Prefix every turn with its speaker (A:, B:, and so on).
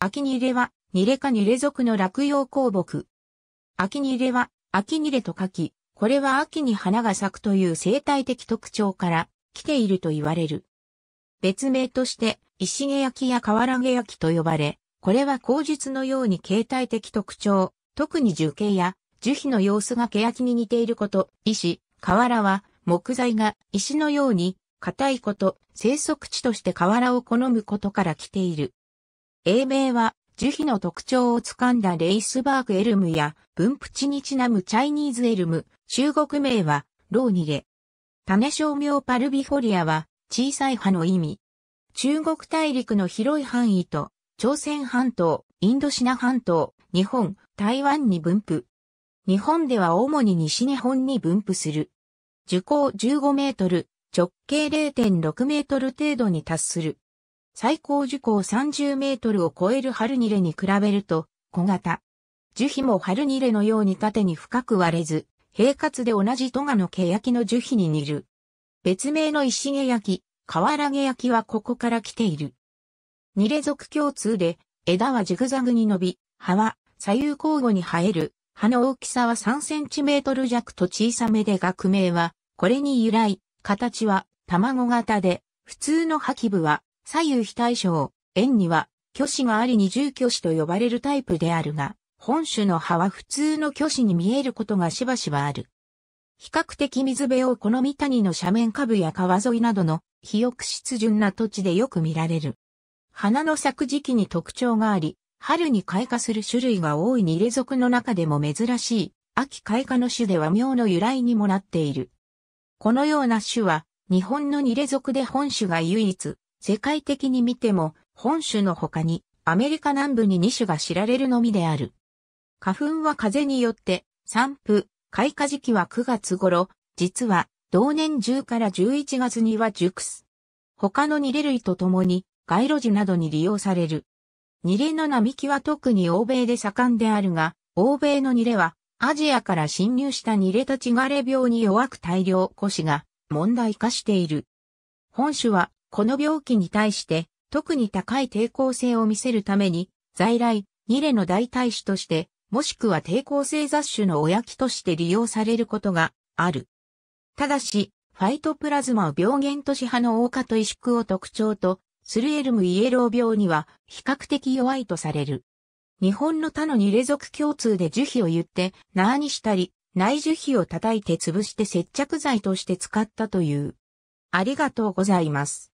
A: 秋にれは、にれかにれ属の落葉香木。秋にれは、秋にれと書き、これは秋に花が咲くという生態的特徴から来ていると言われる。別名として、石毛焼きや瓦毛焼きと呼ばれ、これは口述のように形態的特徴、特に樹形や樹皮の様子が毛焼きに似ていること、石、瓦は木材が石のように硬いこと、生息地として瓦を好むことから来ている。英名は、樹皮の特徴をつかんだレイスバーグエルムや、分布地にちなむチャイニーズエルム、中国名は、ローニレ。種商名パルビフォリアは、小さい葉の意味。中国大陸の広い範囲と、朝鮮半島、インドシナ半島、日本、台湾に分布。日本では主に西日本に分布する。樹高15メートル、直径0.6メートル程度に達する。最高樹高30メートルを超える春ニレに比べると小型。樹皮も春ニレのように縦に深く割れず、平滑で同じトガの毛焼きの樹皮に似る。別名の石毛焼き、河原毛焼きはここから来ている。ニレ属共通で、枝はジグザグに伸び、葉は左右交互に生える。葉の大きさは3センチメートル弱と小さめで学名は、これに由来、形は卵型で、普通の吐き部は左右非対称、円には、虚子があり二重虚子と呼ばれるタイプであるが、本種の葉は普通の虚子に見えることがしばしばある。比較的水辺を好み谷の斜面下部や川沿いなどの肥沃湿潤な土地でよく見られる。花の咲く時期に特徴があり、春に開花する種類が多いニレ属の中でも珍しい、秋開花の種では妙の由来にもなっている。このような種は、日本のニレ属で本種が唯一、世界的に見ても、本種の他に、アメリカ南部に2種が知られるのみである。花粉は風によって、散布、開花時期は9月頃、実は、同年10から11月には熟す。他のニレ類と共に、街路樹などに利用される。ニレの並木は特に欧米で盛んであるが、欧米のニレは、アジアから侵入したニレとちがれ病に弱く大量枯死が問題化している。本種はこの病気に対して、特に高い抵抗性を見せるために、在来、ニレの代替種として、もしくは抵抗性雑種の親機として利用されることがある。ただし、ファイトプラズマを病原都市派の大化と萎縮を特徴と、スルエルムイエロー病には比較的弱いとされる。日本の他のニレ族共通で樹皮を言って、ナーにしたり、内樹皮を叩いて潰して接着剤として使ったという。ありがとうございます。